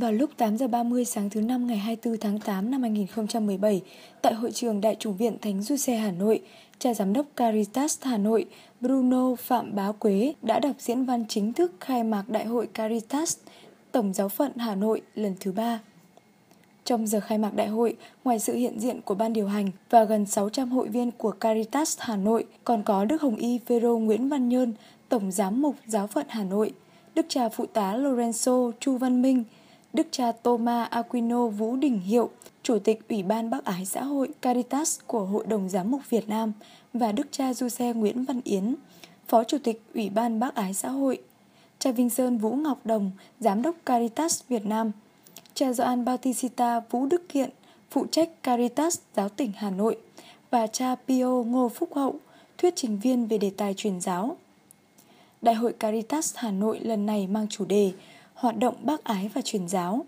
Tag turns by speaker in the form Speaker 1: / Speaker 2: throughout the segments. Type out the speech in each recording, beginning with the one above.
Speaker 1: Vào lúc 8 giờ 30 sáng thứ năm ngày 24 tháng 8 năm 2017, tại hội trường Đại chủ viện Thánh Du Xe Hà Nội, cha giám đốc Caritas Hà Nội Bruno Phạm Bá Quế đã đọc diễn văn chính thức khai mạc Đại hội Caritas Tổng giáo phận Hà Nội lần thứ ba. Trong giờ khai mạc đại hội, ngoài sự hiện diện của ban điều hành và gần 600 hội viên của Caritas Hà Nội, còn có Đức Hồng Y Vero Nguyễn Văn Nhơn, Tổng Giám mục Giáo phận Hà Nội, Đức cha Phụ tá Lorenzo Chu Văn Minh, Đức cha Thomas Aquino Vũ Đình Hiệu, Chủ tịch Ủy ban Bác Ái Xã hội Caritas của Hội đồng Giám mục Việt Nam và Đức cha Du Xe Nguyễn Văn Yến, Phó Chủ tịch Ủy ban Bác Ái Xã hội, cha Vinh Sơn Vũ Ngọc Đồng, Giám đốc Caritas Việt Nam, cha Doan Bautista Vũ Đức Kiện, phụ trách Caritas Giáo tỉnh Hà Nội và cha Pio Ngô Phúc Hậu, thuyết trình viên về đề tài truyền giáo. Đại hội Caritas Hà Nội lần này mang chủ đề hoạt động bác ái và truyền giáo.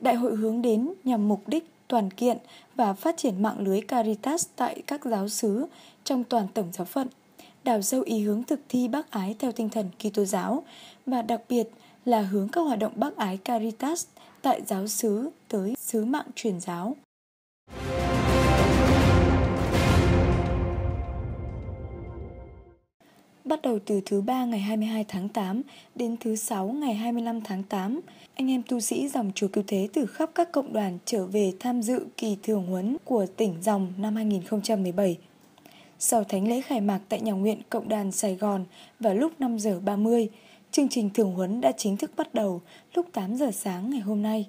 Speaker 1: Đại hội hướng đến nhằm mục đích toàn kiện và phát triển mạng lưới Caritas tại các giáo xứ trong toàn tổng giáo phận, đào sâu ý hướng thực thi bác ái theo tinh thần Kitô giáo và đặc biệt là hướng các hoạt động bác ái Caritas tại giáo xứ tới sứ mạng truyền giáo. Bắt đầu từ thứ ba ngày 22 tháng 8 đến thứ sáu ngày 25 tháng 8, anh em tu sĩ dòng chùa cứu thế từ khắp các cộng đoàn trở về tham dự kỳ thường huấn của tỉnh dòng năm 2017. Sau thánh lễ khai mạc tại nhà nguyện Cộng đoàn Sài Gòn vào lúc 5 giờ 30, chương trình thường huấn đã chính thức bắt đầu lúc 8 giờ sáng ngày hôm nay.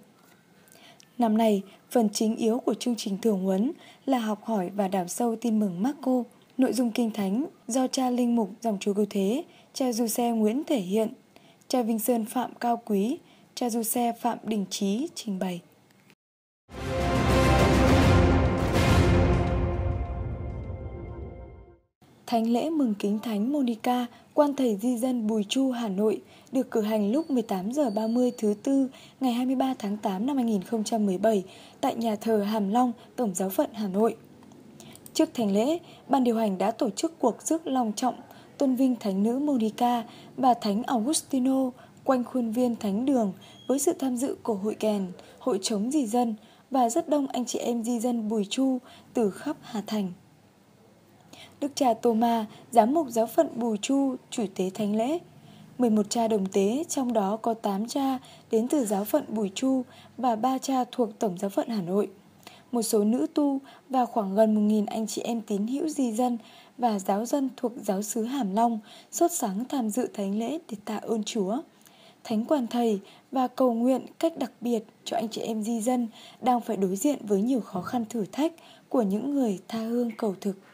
Speaker 1: Năm nay, phần chính yếu của chương trình thường huấn là học hỏi và đào sâu tin mừng Marco. cô Nội dung kinh thánh do cha Linh Mục dòng Chúa cứu thế, cha Du Xe Nguyễn thể hiện, cha Vinh Sơn Phạm Cao Quý, cha Du Xe Phạm Đình Trí trình bày. Thánh lễ mừng kính Thánh Monica, quan thầy di dân Bùi Chu, Hà Nội được cử hành lúc 18 giờ 30 thứ tư ngày 23 tháng 8 năm 2017 tại nhà thờ Hàm Long, Tổng giáo phận Hà Nội. Trước thành lễ, ban điều hành đã tổ chức cuộc rước lòng trọng tôn vinh thánh nữ Monica và thánh Augustino quanh khuôn viên thánh đường với sự tham dự của hội kèn, hội chống di dân và rất đông anh chị em di dân Bùi Chu từ khắp Hà Thành. Đức cha Tô giám mục giáo phận Bùi Chu, chủ tế thánh lễ. 11 cha đồng tế, trong đó có 8 cha đến từ giáo phận Bùi Chu và 3 cha thuộc Tổng giáo phận Hà Nội – một số nữ tu và khoảng gần 1.000 anh chị em tín hữu di dân và giáo dân thuộc giáo sứ Hàm Long sốt sáng tham dự thánh lễ để tạ ơn Chúa. Thánh quản thầy và cầu nguyện cách đặc biệt cho anh chị em di dân đang phải đối diện với nhiều khó khăn thử thách của những người tha hương cầu thực.